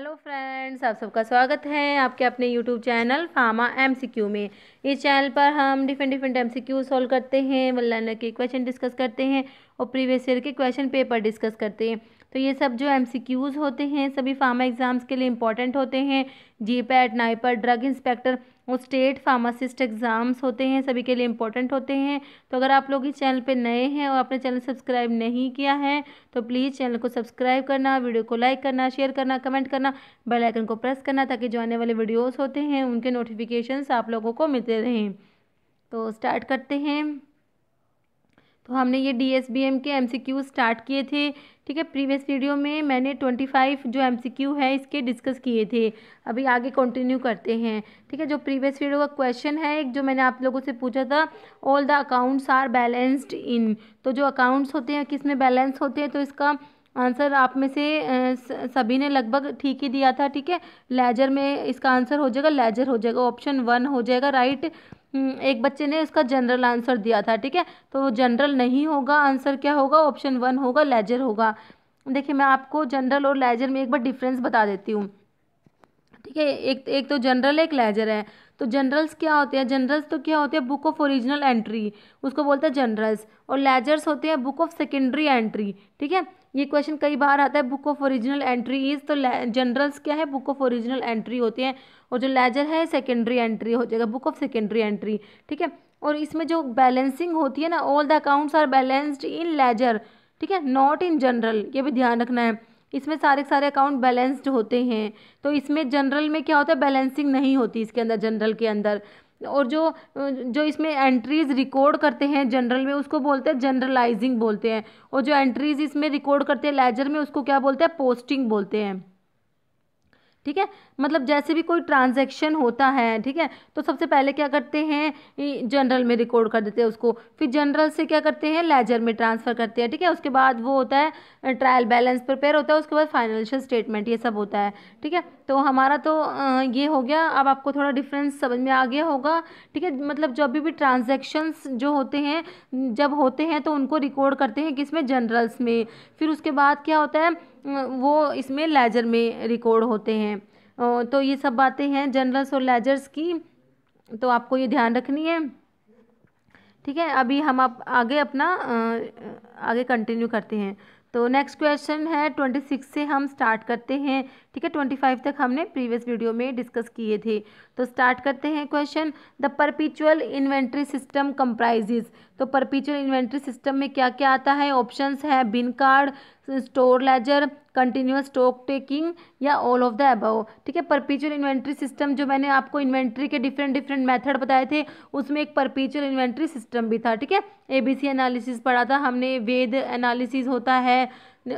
Hello friends आप सबका स्वागत है आपके अपने यूट्यूब चैनल फार्मा एमसीक्यू में इस चैनल पर हम डिफरेंट डिफरेंट एमसीक्यू सॉल्व करते हैं वन लाइनर के क्वेश्चन डिस्कस करते हैं और प्रीवियस ईयर के क्वेश्चन पेपर डिस्कस करते हैं तो ये सब जो एम होते हैं सभी फार्मा एग्ज़ाम्स के लिए इंपॉर्टेंट होते हैं GPAT NIPER drug inspector और स्टेट फार्मासिस्ट एग्ज़ाम्स होते हैं सभी के लिए इंपॉर्टेंट होते हैं तो अगर आप लोग इस चैनल पे नए हैं और आपने चैनल सब्सक्राइब नहीं किया है तो प्लीज़ चैनल को सब्सक्राइब करना वीडियो को लाइक करना शेयर करना कमेंट करना बेल आइकन को प्रेस करना ताकि जो आने वाले वीडियोज़ होते हैं उनके नोटिफिकेशन आप लोगों को मिलते रहें तो स्टार्ट करते हैं तो हमने ये डी एस बी एम के एम सी क्यू स्टार्ट किए थे ठीक है प्रीवियस वीडियो में मैंने ट्वेंटी फाइव जो एम सी क्यू है इसके डिस्कस किए थे अभी आगे कंटिन्यू करते हैं ठीक है जो प्रीवियस वीडियो का क्वेश्चन है एक जो मैंने आप लोगों से पूछा था all the accounts are balanced in तो जो अकाउंट्स होते हैं किस में बैलेंस होते हैं तो इसका आंसर आप में से सभी ने लगभग ठीक ही दिया था ठीक है लेजर में इसका आंसर हो जाएगा लेजर हो जाएगा ऑप्शन वन हो जाएगा राइट right? हम्म, एक बच्चे ने इसका जनरल आंसर दिया था ठीक है तो जनरल नहीं होगा आंसर क्या होगा ऑप्शन वन होगा लेजर होगा देखिए मैं आपको जनरल और लेजर में एक बार डिफरेंस बता देती हूँ ठीक है एक एक तो जनरल एक लेजर है तो जनरल्स क्या होते हैं जनरल्स तो क्या होते हैं बुक ऑफ ओरिजिनल एंट्री उसको बोलते हैं जनरल्स और लेजर्स होते हैं बुक ऑफ सेकेंडरी एंट्री ठीक है ये क्वेश्चन कई बार आता है book of original entry is तो जनरल्स क्या है बुक ऑफ ओरिजिनल एंट्री होते हैं और जो लेजर है सेकेंडरी एंट्री हो जाएगा बुक ऑफ सेकेंडरी एंट्री ठीक है और इसमें जो बैलेंसिंग होती है ना all the accounts are balanced in ledger ठीक है नॉट इन जनरल ये भी ध्यान रखना है इसमें सारे सारे अकाउंट बैलेंस्ड होते हैं तो इसमें जनरल में क्या होता है बैलेंसिंग नहीं होती इसके अंदर जनरल के अंदर और जो जो इसमें एंट्रीज़ रिकॉर्ड करते हैं जनरल में उसको बोलते हैं जनरलाइजिंग बोलते हैं और जो एंट्रीज़ इसमें रिकॉर्ड करते हैं लेजर में उसको क्या बोलते हैं पोस्टिंग बोलते हैं ठीक है मतलब जैसे भी कोई ट्रांजैक्शन होता है ठीक है तो सबसे पहले क्या करते हैं जनरल में रिकॉर्ड कर देते हैं उसको फिर जनरल से क्या करते हैं लेजर में ट्रांसफ़र करते हैं ठीक है उसके बाद वो होता है ट्रायल बैलेंस प्रिपेयर होता है उसके बाद फाइनेंशियल स्टेटमेंट ये सब होता है ठीक है तो हमारा तो ये हो गया अब आपको थोड़ा डिफरेंस समझ में आ गया होगा ठीक है मतलब जब भी भी ट्रांजेक्शन्स जो होते हैं जब होते हैं तो उनको रिकॉर्ड करते हैं किस में जनरल्स में फिर उसके बाद क्या होता है वो इसमें लेजर में रिकॉर्ड होते हैं तो ये सब बातें हैं जर्नल्स और लेजर्स की तो आपको ये ध्यान रखनी है ठीक है अभी हम आप आगे अपना आगे कंटिन्यू करते हैं तो नेक्स्ट क्वेश्चन है ट्वेंटी सिक्स से हम स्टार्ट करते हैं ठीक है ट्वेंटी फाइव तक हमने प्रीवियस वीडियो में डिस्कस किए थे तो स्टार्ट करते हैं question the perpetual inventory system comprises तो परपिचुअल इन्वेंट्री सिस्टम में क्या क्या आता है ऑप्शंस है bin card store ledger continuous stock taking या ऑल ऑफ द अबव ठीक है परपीचुअल इन्वेंट्री सिस्टम जो मैंने आपको इन्वेंट्री के डिफरेंट डिफरेंट मेथड बताए थे उसमें एक परपीचुअल इन्वेंट्री सिस्टम भी था ठीक है एबीसी एनालिसिस पढ़ा था हमने वेद एनालिसिस होता है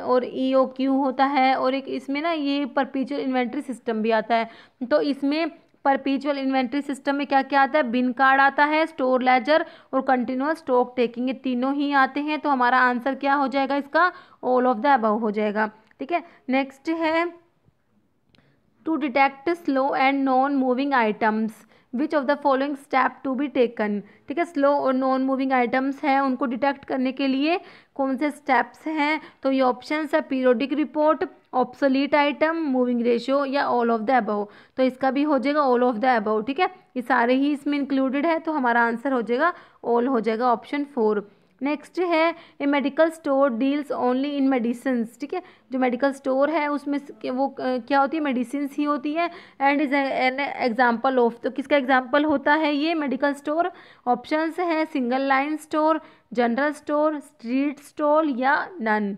और ई ओ क्यू होता है और एक इसमें ना ये परपीचुअल इन्वेंट्री सिस्टम भी आता है तो इसमें परपीचुअल इन्वेंट्री सिस्टम में क्या क्या आता है बिन कार्ड आता है स्टोर लेजर और कंटिन्यूस स्टॉक टेकिंग ये तीनों ही आते हैं तो हमारा आंसर क्या हो जाएगा इसका ऑल ऑफ द अबव हो जाएगा ठीक है नेक्स्ट है to detect slow and non moving items which of the following step to be taken ठीक है स्लो और नॉन मूविंग आइटम्स हैं उनको डिटेक्ट करने के लिए कौन से स्टेप्स हैं तो ये ऑप्शन है periodic report obsolete item moving ratio या ऑल ऑफ द अबव तो इसका भी हो जाएगा ऑल ऑफ द अबव ठीक है ये सारे ही इसमें इंक्लूडेड है तो हमारा आंसर हो जाएगा ऑल हो जाएगा ऑप्शन फोर नेक्स्ट है a medical store deals only in medicine ठीक है जो मेडिकल स्टोर है उसमें वो क्या होती है मेडिसिन ही होती है and is an example of तो किसका एग्जाम्पल होता है ये मेडिकल स्टोर ऑप्शंस हैं single line store general store street store या नन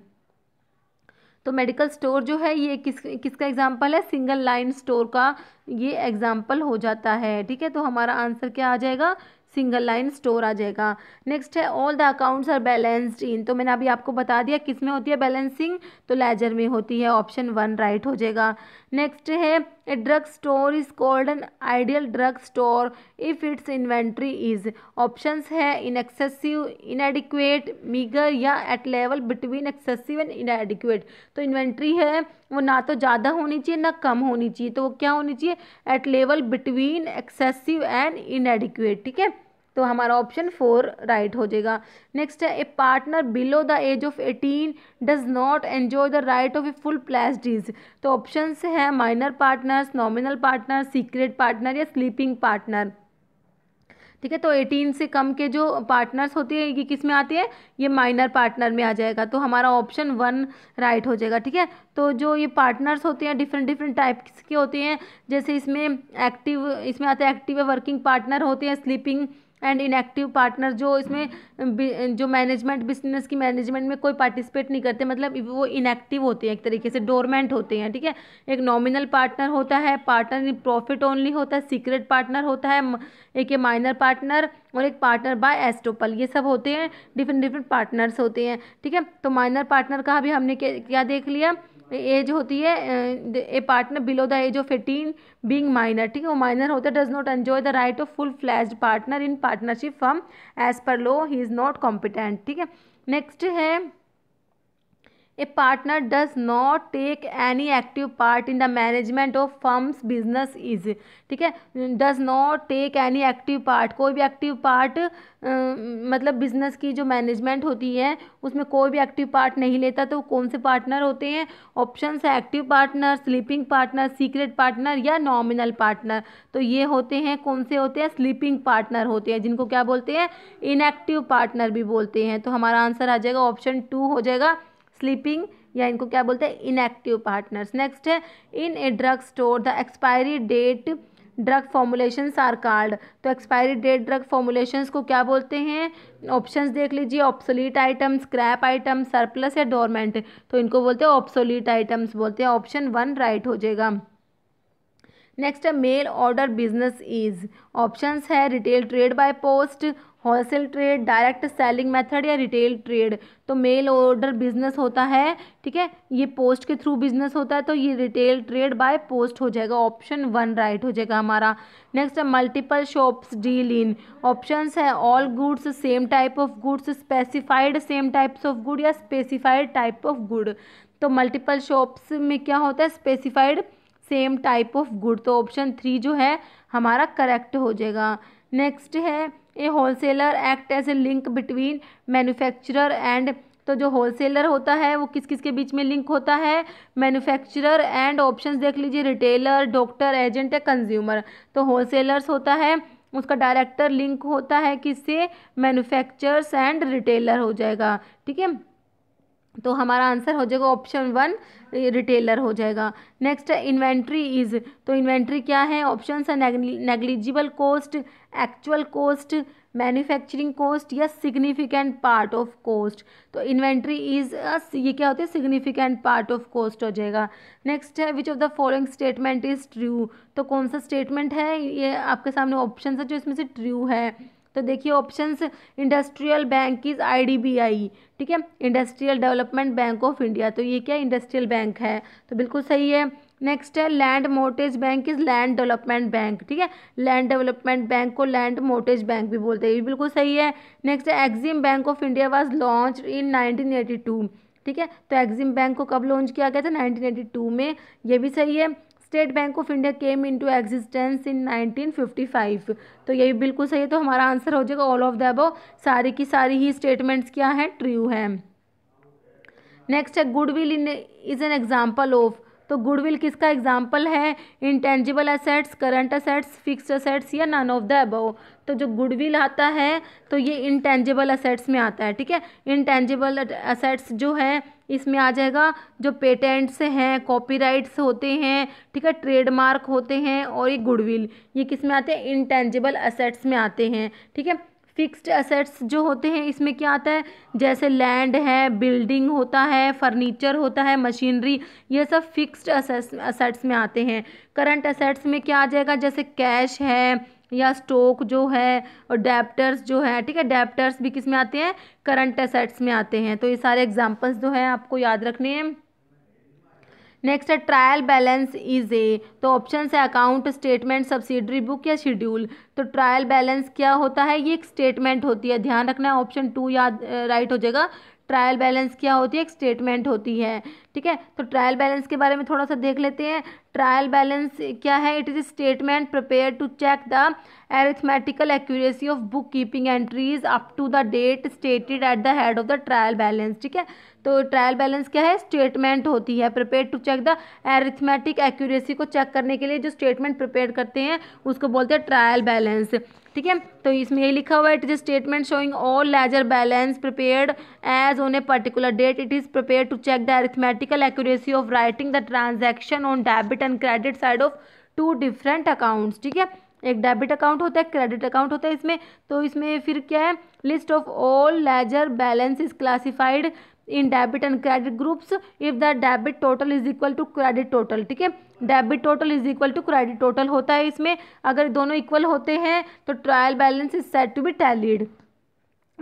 तो मेडिकल स्टोर जो है ये किस किसका एग्जाम्पल है सिंगल लाइन स्टोर का ये एग्जाम्पल हो जाता है ठीक है तो हमारा आंसर क्या आ जाएगा सिंगल लाइन स्टोर आ जाएगा नेक्स्ट है all the accounts are balanced in तो मैंने अभी आपको बता दिया किस में होती है बैलेंसिंग तो लेजर में होती है ऑप्शन वन राइट हो जाएगा नेक्स्ट है a drug store is called an ideal drug store if its inventory is option है इन एक्सेसिव इनएडिक्वेट मीगर या at level between excessive and inadequate तो इन्वेंट्री है वो ना तो ज़्यादा होनी चाहिए ना कम होनी चाहिए तो वो क्या होनी चाहिए at level between excessive and inadequate ठीक है तो हमारा ऑप्शन फोर राइट हो जाएगा नेक्स्ट है a partner below the age of eighteen does not enjoy the right of a full प्लेसडीज तो ऑप्शन है minor partners nominal partner secret partner या स्लीपिंग पार्टनर ठीक है तो एटीन से कम के जो पार्टनर्स होती है ये किस में आती है ये माइनर पार्टनर में आ जाएगा तो हमारा ऑप्शन वन राइट हो जाएगा ठीक है तो जो ये पार्टनर्स होते हैं डिफरेंट डिफरेंट टाइप्स के होते हैं जैसे इसमें एक्टिव इसमें आते हैं एक्टिव वर्किंग पार्टनर होते हैं स्लीपिंग एंड इनएक्टिव पार्टनर जो इसमें जो मैनेजमेंट बिजनेस की मैनेजमेंट में कोई पार्टिसिपेट नहीं करते मतलब वो इनएक्टिव होते हैं एक तरीके से डोरमेंट होते हैं ठीक है एक नॉमिनल पार्टनर होता है पार्टनर प्रॉफिट ओनली होता है सीक्रेट पार्टनर होता है एक ये माइनर पार्टनर और एक पार्टनर बाय एस्टोपल ये सब होते हैं डिफरेंट डिफरेंट पार्टनर्स होते हैं ठीक है तो माइनर पार्टनर का भी हमने क्या देख लिया एज होती है a partner below the age of eighteen being minor ठीक है वो माइनर होता है does not enjoy the right of full flash partner in partnership firm as per law he is not competent ठीक है नेक्स्ट है a partner does not take any active part in the management of firms business is ठीक है does not take any active part कोई भी active part मतलब business की जो मैनेजमेंट होती है उसमें कोई भी एक्टिव पार्ट नहीं लेता तो कौन से पार्टनर होते हैं ऑप्शन है active partner sleeping partner secret partner या नॉमिनल पार्टनर तो ये होते हैं कौन से होते हैं स्लीपिंग पार्टनर होते हैं जिनको क्या बोलते हैं इनएक्टिव पार्टनर भी बोलते हैं तो हमारा आंसर आ जाएगा ऑप्शन टू हो जाएगा स्लीपिंग या इनको क्या बोलते हैं इनएक्टिव पार्टनर्स नेक्स्ट है in a drug store the expiry date drug formulation are called तो एक्सपायरी डेट ड्रग फॉर्मुलेशन को क्या बोलते हैं ऑप्शंस देख लीजिए obsolete item scrap item surplus या डोरमेंट तो इनको बोलते हैं ऑप्सोलीट आइटम्स बोलते हैं ऑप्शन वन राइट हो जाएगा नेक्स्ट है mail order business is options है retail trade by post wholesale trade direct selling method या रिटेल ट्रेड तो मेल ऑर्डर बिजनेस होता है ठीक है ये पोस्ट के थ्रू बिजनेस होता है तो ये रिटेल ट्रेड बाय पोस्ट हो जाएगा ऑप्शन वन राइट हो जाएगा हमारा नेक्स्ट है multiple shops deal in option है all goods same type of goods specified same types of good या स्पेसिफाइड टाइप ऑफ गुड तो मल्टीपल शॉप्स में क्या होता है specified same type of good तो ऑप्शन थ्री जो है हमारा करेक्ट हो जाएगा नेक्स्ट है a wholesaler act as a link between manufacturer and तो जो होलसेलर होता है वो किस किस के बीच में लिंक होता है मैन्युफैक्चरर एंड ऑप्शंस देख लीजिए रिटेलर डॉक्टर एजेंट या कंज्यूमर तो होलसेलर्स होता है उसका डायरेक्टर लिंक होता है किससे मैन्युफैक्चरर्स एंड रिटेलर हो जाएगा ठीक है तो हमारा आंसर हो जाएगा ऑप्शन वन रिटेलर हो जाएगा नेक्स्ट इन्वेंट्री इज़ तो इन्वेंट्री क्या है ऑप्शन है negligible cost actual cost manufacturing cost या सिग्निफिकेंट पार्ट ऑफ कॉस्ट तो इन्वेंट्री इज ये क्या होते है सिग्निफिकेंट पार्ट ऑफ कॉस्ट हो जाएगा नेक्स्ट है which of the following statement is true तो कौन सा स्टेटमेंट है ये आपके सामने ऑप्शन है जो इसमें से ट्रू है तो देखिए options industrial bank is IDBI ठीक है Industrial Development Bank of India तो ये क्या इंडस्ट्रियल बैंक है तो बिल्कुल सही है नेक्स्ट है land mortgage bank is land development bank ठीक है लैंड डेवलपमेंट बैंक को लैंड मोटेज बैंक भी बोलते हैं ये बिल्कुल सही है नेक्स्ट है EXIM Bank of India was launch in 1982 ठीक है तो एक्जिम बैंक को कब लॉन्च किया गया था 1982 में ये भी सही है State Bank of India came into existence in 1955 तो ये बिल्कुल सही है तो हमारा आंसर हो जाएगा ऑल ऑफ द अबो सारी की सारी ही स्टेटमेंट्स क्या हैं ट्रू हैं नेक्स्ट है goodwill in is an example of तो गुडविल किसका एग्जाम्पल है intangible assets current assets fix assets या नन ऑफ द अबो तो जो गुडविल आता है तो ये इनटेंजिबल असेट्स में आता है ठीक है इनटेंजिबल असेट्स जो है इसमें आ जाएगा जो पेटेंट्स हैं कॉपीराइट्स होते हैं ठीक है ट्रेडमार्क होते हैं और ये गुडविल ये किस में आते हैं इनटेंजिबल असेट्स में आते हैं ठीक है फिक्स्ड असेट्स जो होते हैं इसमें क्या आता है जैसे लैंड है बिल्डिंग होता है फर्नीचर होता है मशीनरी ये सब फिक्स्ड असेट्स में आते हैं करंट असेट्स में क्या आ जाएगा जैसे कैश है या स्टोक जो है और डेप्टर्स जो है ठीक है डेप्टर्स भी किस में आते हैं करंट एसेट्स में आते हैं तो ये सारे एग्जाम्पल्स जो हैं आपको याद रखने हैं नेक्स्ट है ट्रायल बैलेंस इज ए तो ऑप्शन है अकाउंट स्टेटमेंट सब्सिडरी बुक या शेड्यूल तो ट्रायल बैलेंस क्या होता है ये एक स्टेटमेंट होती है ध्यान रखना है ऑप्शन टू याद राइट हो जाएगा ट्रायल बैलेंस क्या होती है एक स्टेटमेंट होती है ठीक है तो ट्रायल बैलेंस के बारे में थोड़ा सा देख लेते हैं ट्रायल बैलेंस क्या है it is statement prepare to check the arithmetical accuracy of bookkeeping entries up to the date stated at the head of the trial balance ठीक है तो ट्रायल बैलेंस क्या है स्टेटमेंट होती है prepare to check the arithmetic accuracy को चेक करने के लिए जो स्टेटमेंट प्रिपेयर करते हैं उसको बोलते हैं ट्रायल बैलेंस ठीक है तो इसमें ये लिखा हुआ है it is statement showing all ledger balance prepared as on a particular date it is prepare to check the arithmetical accuracy of writing the transaction on debit and credit side of two different accounts ठीक है एक debit account होता है credit account होता है इसमें तो इसमें फिर क्या है list of all ledger balance is classified in debit and credit groups if the debit total is equal to credit total ठीक है debit total is equal to credit total होता है इसमें अगर दोनों इक्वल होते हैं तो trial balance is set to be tallied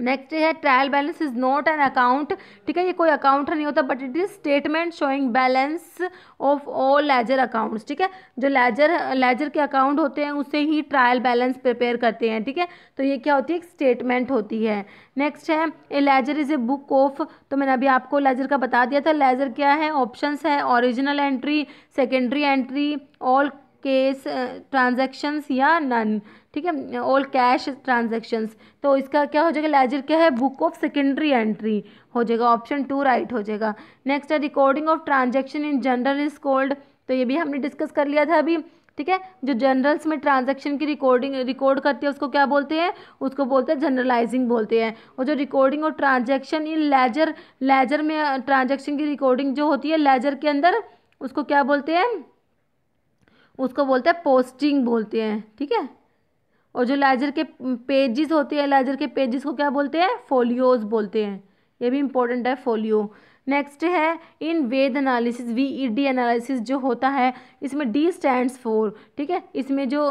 next है trial balance is not an account ठीक है ये कोई अकाउंट नहीं होता but it is statement showing balance of all ledger accounts ठीक है जो लेजर लेजर के अकाउंट होते हैं उसे ही ट्रायल बैलेंस प्रिपेयर करते हैं ठीक है तो ये क्या होती है एक स्टेटमेंट होती है नेक्स्ट है a ledger is a book of तो मैंने अभी आपको लेजर का बता दिया था लेजर क्या है ऑप्शन है original entry secondary entry all cash transactions या नन ठीक है ऑल कैश ट्रांजेक्शन्स तो इसका क्या हो जाएगा लेजर क्या है बुक ऑफ सेकेंडरी एंट्री हो जाएगा ऑप्शन टू राइट हो जाएगा नेक्स्ट है recording of transaction in journal is called तो ये भी हमने डिस्कस कर लिया था अभी ठीक है जो जनरल्स में ट्रांजेक्शन की रिकॉर्डिंग रिकॉर्ड करती है उसको क्या बोलते हैं उसको बोलते हैं जनरलाइजिंग बोलते हैं और जो रिकॉर्डिंग और ट्रांजेक्शन इन लेजर लेजर में ट्रांजेक्शन की रिकॉर्डिंग जो होती है लेजर के अंदर उसको क्या बोलते हैं उसको बोलते हैं पोस्टिंग बोलते हैं ठीक है और जो लाइजर के पेजेस होते हैं लाइजर के पेजेस को क्या बोलते हैं फोलियोज बोलते हैं ये भी इम्पोर्टेंट है फोलियो नेक्स्ट है in VED analysis V E D analysis जो होता है इसमें डी स्टैंड्स फोर ठीक है इसमें जो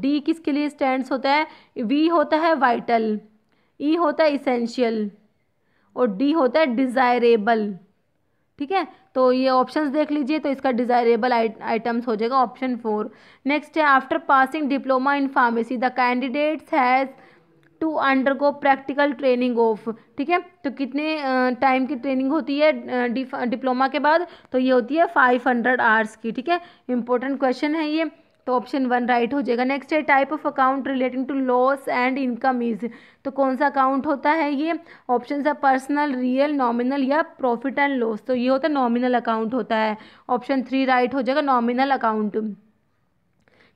डी uh, किसके लिए स्टैंड्स होता है वी होता है वाइटल ई e होता है इसेंशियल और डी होता है डिज़ायरेबल ठीक है तो ये ऑप्शंस देख लीजिए तो इसका डिज़ायरेबल आइटम्स हो जाएगा ऑप्शन फोर नेक्स्ट है after passing diploma in pharmacy the candidates has to undergo practical training of ठीक है तो कितने टाइम की ट्रेनिंग होती है डिप्लोमा के बाद तो ये होती है फाइव हंड्रेड आवर्स की ठीक है इंपॉर्टेंट क्वेश्चन है ये तो ऑप्शन वन राइट हो जाएगा नेक्स्ट है type of account relating to loss and income is तो कौन सा अकाउंट होता है ये ऑप्शन है पर्सनल रियल नॉमिनल या प्रॉफिट एंड लॉस तो ये होता है नॉमिनल अकाउंट होता है ऑप्शन थ्री राइट हो जाएगा नॉमिनल अकाउंट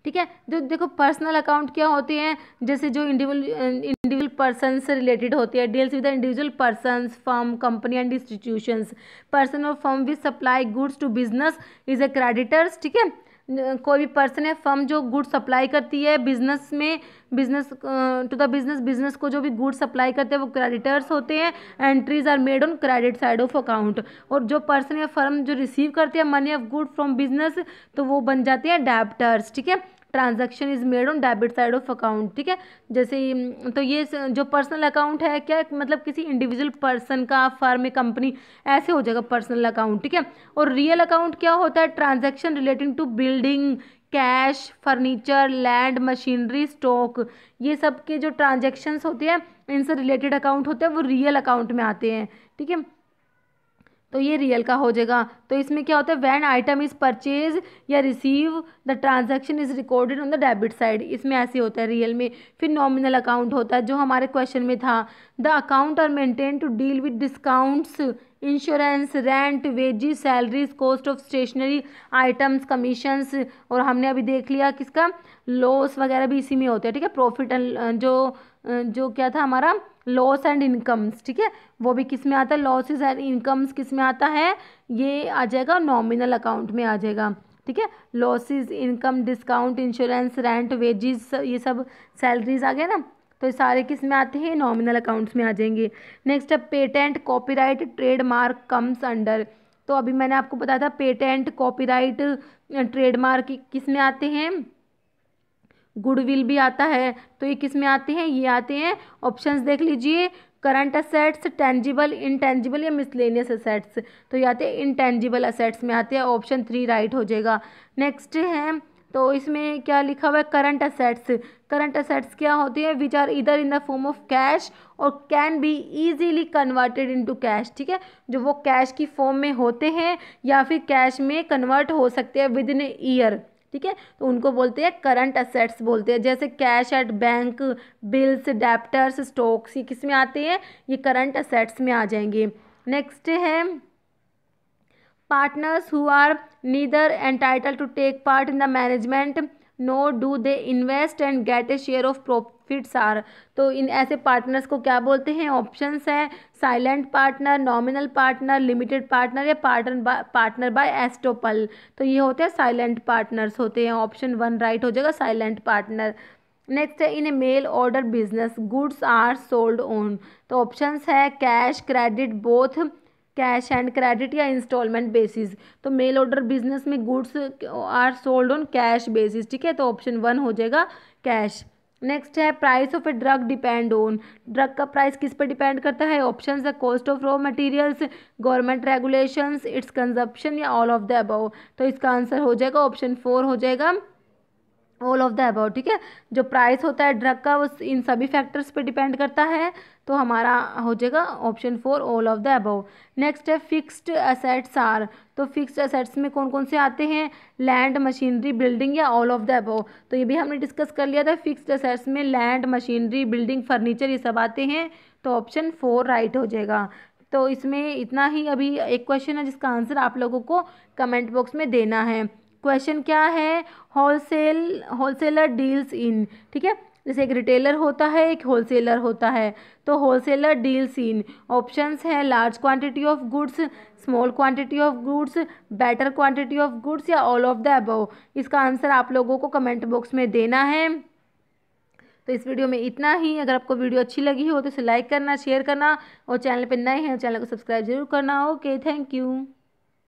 ठीक है जो देखो पर्सनल अकाउंट क्या होते हैं जैसे जो इंडिविजुअल इंडिविजुअल पर्सन से रिलेटेड होते हैं deals with individual person firm company and institutions person और firm with supply goods to business is a creditors ठीक है कोई भी पर्सन है फर्म जो गुड सप्लाई करती है बिजनेस में business to the business business को जो भी गुड सप्लाई करते हैं वो क्रेडिटर्स होते हैं entries are made on credit side of account और जो पर्सन या फर्म जो रिसीव करते हैं money of good from business तो वो बन जाते हैं डेप्टर्स ठीक है transaction is made on debit side of account ठीक है जैसे तो ये जो पर्सनल अकाउंट है क्या मतलब किसी इंडिविजुअल पर्सन का फर्म कंपनी ऐसे हो जाएगा पर्सनल अकाउंट ठीक है और रियल अकाउंट क्या होता है transaction relating to building cash furniture land machinery stock ये सब के जो ट्रांजेक्शन्स होते हैं इनसे रिलेटेड अकाउंट होते हैं वो रियल अकाउंट में आते हैं ठीक है तो ये रियल का हो जाएगा तो इसमें क्या होता है वैन आइटम इज़ परचेज या receive the transaction is recorded on the debit side इसमें ऐसे होता है रियल में फिर नॉमिनल अकाउंट होता है जो हमारे क्वेश्चन में था the account are maintain to deal with discounts insurance rent wages salaries cost of stationery items commissions और हमने अभी देख लिया किसका लॉस वगैरह भी इसी में होता है ठीक है प्रॉफिट जो जो क्या था हमारा लॉस एंड इनकम्स ठीक है वो भी किस में आता है लॉसेज एंड इनकम्स किस में आता है ये आ जाएगा नॉमिनल अकाउंट में आ जाएगा ठीक है losses income discount insurance rent wages ये सब सैलरीज आ गए ना तो ये सारे किस में आते हैं नॉमिनल अकाउंट्स में आ जाएंगे नेक्स्ट है patent copyright trademark comes under तो अभी मैंने आपको बताया था पेटेंट कॉपीराइट ट्रेडमार्क किस में आते हैं गुडविल भी आता है तो ये किस में आते हैं ये आते हैं ऑप्शंस देख लीजिए करंट असेट्स टेंजिबल इनटेंजिबल या मिसलेनियस असेट्स तो ये आते हैं इनटेंजिबल असेट्स में आते हैं ऑप्शन थ्री राइट हो जाएगा नेक्स्ट है तो इसमें क्या लिखा हुआ है करंट असेट्स करंट असेट्स क्या होते हैं विच आर इधर in the form of cash और can be easily converted to cash ठीक है जो वो कैश की फॉर्म में होते हैं या फिर कैश में कन्वर्ट हो सकते हैं विद इन ईयर ठीक है तो उनको बोलते हैं करंट असेट्स बोलते हैं जैसे cash at bank bills debtors stocks ये किस में आते हैं ये करंट असेट्स में आ जाएंगे नेक्स्ट है partners who are neither entitled to take part in the management no do they invest and get a share of profits are तो इन ऐसे पार्टनर्स को क्या बोलते हैं ऑप्शंस हैं silent partner nominal partner limited partner या पार्टनर बा पार्टनर बाय एस्टोपल तो ये होते हैं साइलेंट पार्टनर्स होते हैं ऑप्शन वन राइट हो जाएगा साइलेंट पार्टनर नेक्स्ट है in mail order business goods are sold on तो ऑप्शंस है cash credit both cash and credit या इंस्टॉलमेंट बेसिस तो मेल ऑर्डर बिजनेस में goods are sold on cash basis ठीक है तो ऑप्शन वन हो जाएगा कैश नेक्स्ट है price of a drug depend on drug का प्राइस किस पर डिपेंड करता है option the cost of raw materials government regulations its consumption या ऑल ऑफ द अबाउ तो इसका आंसर हो जाएगा ऑप्शन फोर हो जाएगा ऑल ऑफ द अबाउ ठीक है जो प्राइस होता है ड्रग का वो इन सभी फैक्टर्स पर डिपेंड करता है तो हमारा हो जाएगा option four all of the above next है फिक्स्ड असेट्स आर तो फिक्स्ड असेट्स में कौन कौन से आते हैं लैंड मशीनरी बिल्डिंग या ऑल ऑफ द अबव तो ये भी हमने डिस्कस कर लिया था फिक्स्ड असेट्स में लैंड मशीनरी बिल्डिंग फर्नीचर ये सब आते हैं तो ऑप्शन फोर राइट हो जाएगा तो इसमें इतना ही अभी एक क्वेश्चन है जिसका आंसर आप लोगों को कमेंट बॉक्स में देना है क्वेश्चन क्या है होलसेल होलसेलर डील्स इन ठीक है जैसे एक रिटेलर होता है एक होलसेलर होता है तो होलसेलर डील सीन ऑप्शंस हैं large quantity of goods small quantity of goods better quantity of goods या ऑल ऑफ द अबव इसका आंसर आप लोगों को कमेंट बॉक्स में देना है तो इस वीडियो में इतना ही अगर आपको वीडियो अच्छी लगी हो तो इसे लाइक करना शेयर करना और चैनल पर नए हैं चैनल तो को सब्सक्राइब जरूर करना ओके थैंक यू